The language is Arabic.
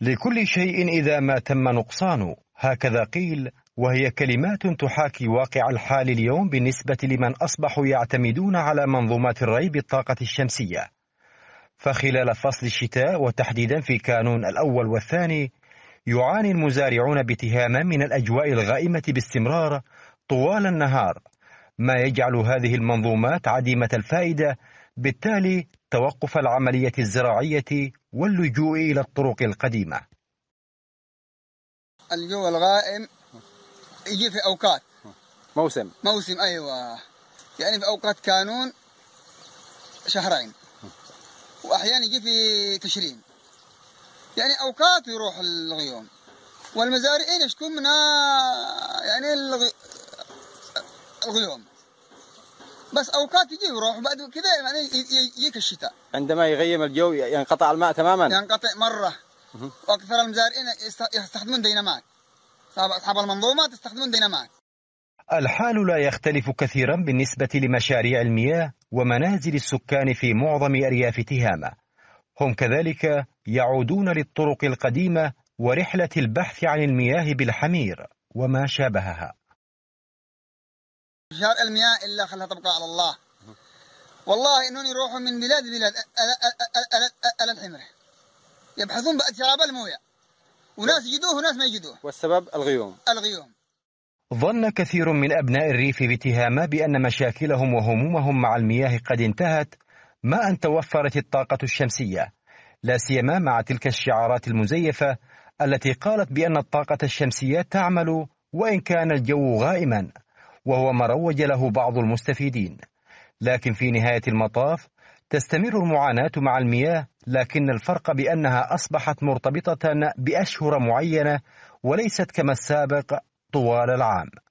لكل شيء إذا ما تم نقصان هكذا قيل وهي كلمات تحاكي واقع الحال اليوم بالنسبة لمن أصبحوا يعتمدون على منظومات الري بالطاقة الشمسية فخلال فصل الشتاء وتحديدا في كانون الأول والثاني يعاني المزارعون بتهاما من الأجواء الغائمة باستمرار طوال النهار ما يجعل هذه المنظومات عديمة الفائدة بالتالي توقف العملية الزراعية واللجوء إلى الطرق القديمة الجو الغائم يجي في أوقات موسم موسم أيوة يعني في أوقات كانون شهرين وأحيانا يجي في تشرين يعني أوقات يروح الغيوم والمزارعين يشكون منها يعني الغيوم بس اوقات يجي ويروح وبعد كذا يعني يجيك الشتاء عندما يغيم الجو ينقطع الماء تماما ينقطع مره واكثر المزارعين يستخدمون ديناميت اصحاب المنظومه تستخدمون ديناميت الحال لا يختلف كثيرا بالنسبه لمشاريع المياه ومنازل السكان في معظم ارياف تهامه هم كذلك يعودون للطرق القديمه ورحله البحث عن المياه بالحمير وما شابهها شارع المياه إلا خلها تبقى على الله والله إنهم يروحوا من بلاد بلاد على الحمرة يبحثون بأد المويه وناس يجدوه وناس ما يجدوه والسبب الغيوم الغيوم ظن كثير من أبناء الريف بتهامة بأن مشاكلهم وهمومهم مع المياه قد انتهت ما أن توفرت الطاقة الشمسية لا سيما مع تلك الشعارات المزيفة التي قالت بأن الطاقة الشمسية تعمل وإن كان الجو غائما وهو ما روج له بعض المستفيدين لكن في نهاية المطاف تستمر المعاناة مع المياه لكن الفرق بأنها أصبحت مرتبطة بأشهر معينة وليست كما السابق طوال العام